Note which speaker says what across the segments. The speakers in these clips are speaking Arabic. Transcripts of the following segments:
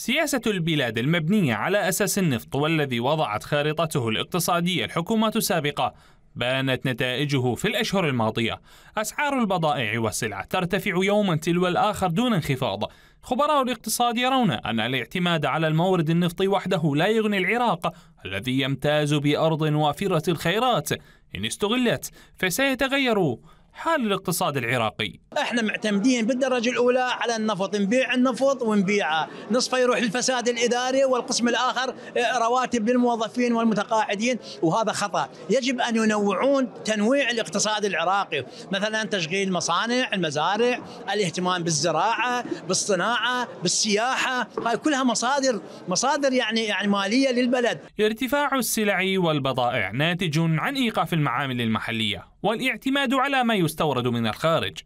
Speaker 1: سياسة البلاد المبنية على أساس النفط والذي وضعت خارطته الاقتصادية الحكومات السابقة بانت نتائجه في الأشهر الماضية أسعار البضائع والسلع ترتفع يوما تلو الآخر دون انخفاض خبراء الاقتصاد يرون أن الاعتماد على المورد النفطي وحده لا يغني العراق الذي يمتاز بأرض وافرة الخيرات إن استغلت فسيتغير حال الاقتصاد العراقي
Speaker 2: احنا معتمدين بالدرجه الاولى على النفط نبيع النفط ونبيعه نصفه يروح للفساد الاداري والقسم الاخر آه، رواتب للموظفين والمتقاعدين وهذا خطا يجب ان ينوعون تنويع الاقتصاد العراقي مثلا تشغيل مصانع المزارع الاهتمام بالزراعه بالصناعه بالسياحه هاي كلها مصادر مصادر يعني يعني ماليه للبلد
Speaker 1: ارتفاع السلع والبضائع ناتج عن ايقاف المعامل المحليه والاعتماد على ما يستورد من الخارج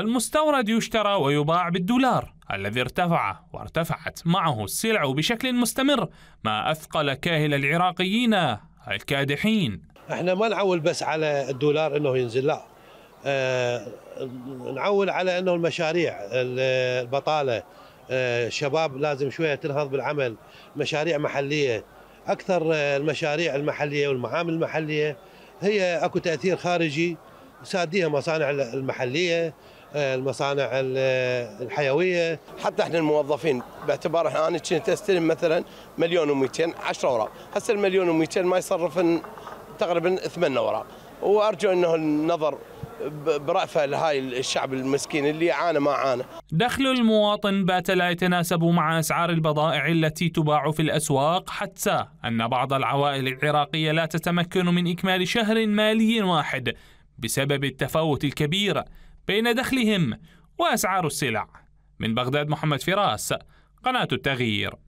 Speaker 1: المستورد يشترى ويباع بالدولار الذي ارتفع وارتفعت معه السلع بشكل مستمر ما أثقل كاهل العراقيين الكادحين
Speaker 3: احنا ما نعول بس على الدولار انه ينزل لا اه نعول على انه المشاريع البطاله اه الشباب لازم شويه تنهض بالعمل مشاريع محليه اكثر آه، المشاريع المحليه والمعامل المحليه هي اكو تاثير خارجي
Speaker 4: ساديها مصانع المحليه آه، المصانع الحيويه حتى احنا الموظفين باعتبار احنا انا كنت استلم مثلا مليون و200 10 اوراق هسه المليون و200 ما يصرفن تقريبا 8 اوراق وارجو انه النظر برأفة لهاي الشعب المسكين اللي عانى ما عانى
Speaker 1: دخل المواطن بات لا يتناسب مع أسعار البضائع التي تباع في الأسواق حتى أن بعض العوائل العراقية لا تتمكن من إكمال شهر مالي واحد بسبب التفاوت الكبير بين دخلهم وأسعار السلع من بغداد محمد فراس قناة التغيير